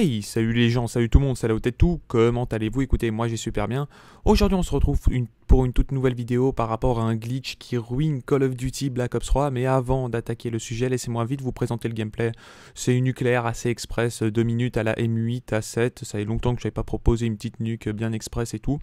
Hey, salut les gens, salut tout le monde, salut au tout, comment allez-vous Écoutez, moi j'ai super bien. Aujourd'hui on se retrouve une une toute nouvelle vidéo par rapport à un glitch qui ruine Call of Duty Black Ops 3, mais avant d'attaquer le sujet, laissez-moi vite vous présenter le gameplay. C'est une nucléaire assez express, 2 minutes à la M8 à 7, ça fait longtemps que je n'avais pas proposé une petite nuque bien express et tout.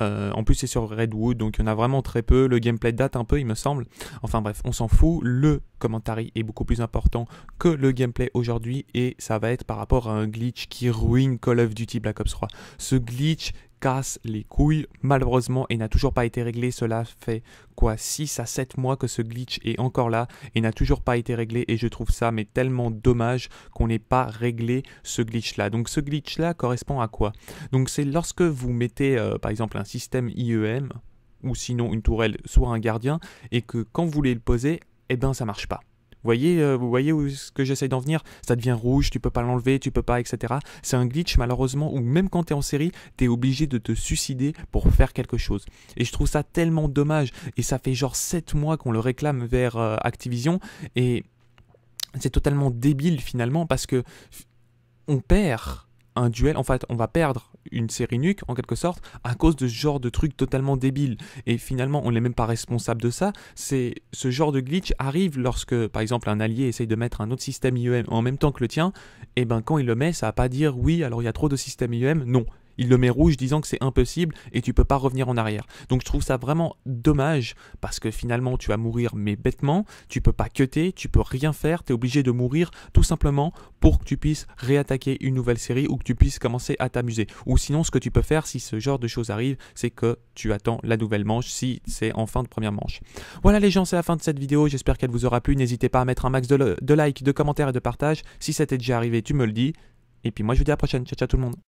Euh, en plus c'est sur Redwood, donc il y en a vraiment très peu, le gameplay date un peu il me semble. Enfin bref, on s'en fout, le commentary est beaucoup plus important que le gameplay aujourd'hui, et ça va être par rapport à un glitch qui ruine Call of Duty Black Ops 3. Ce glitch casse les couilles malheureusement et n'a toujours pas été réglé. Cela fait quoi 6 à 7 mois que ce glitch est encore là et n'a toujours pas été réglé et je trouve ça mais tellement dommage qu'on n'ait pas réglé ce glitch là. Donc ce glitch là correspond à quoi Donc c'est lorsque vous mettez euh, par exemple un système IEM ou sinon une tourelle soit un gardien et que quand vous voulez le poser, eh ben ça marche pas voyez, euh, vous voyez où ce que j'essaye d'en venir Ça devient rouge, tu peux pas l'enlever, tu peux pas, etc. C'est un glitch malheureusement où même quand tu es en série, tu es obligé de te suicider pour faire quelque chose. Et je trouve ça tellement dommage. Et ça fait genre 7 mois qu'on le réclame vers euh, Activision. Et c'est totalement débile finalement parce que on perd un duel, en fait, on va perdre une série nuque, en quelque sorte, à cause de ce genre de truc totalement débile. Et finalement, on n'est même pas responsable de ça. C'est ce genre de glitch arrive lorsque, par exemple, un allié essaye de mettre un autre système IEM en même temps que le tien. Et eh ben, quand il le met, ça va pas dire oui, alors il y a trop de systèmes IEM. Non, il le met rouge disant que c'est impossible et tu peux pas revenir en arrière. Donc je trouve ça vraiment dommage parce que finalement tu vas mourir mais bêtement, tu peux pas cutter, tu peux rien faire, tu es obligé de mourir tout simplement pour que tu puisses réattaquer une nouvelle série ou que tu puisses commencer à t'amuser. Ou sinon ce que tu peux faire si ce genre de choses arrive, c'est que tu attends la nouvelle manche si c'est en fin de première manche. Voilà les gens, c'est la fin de cette vidéo, j'espère qu'elle vous aura plu, n'hésitez pas à mettre un max de, likes, de commentaires et de partages. Si ça t'est déjà arrivé, tu me le dis. Et puis moi je vous dis à la prochaine, ciao ciao tout le monde.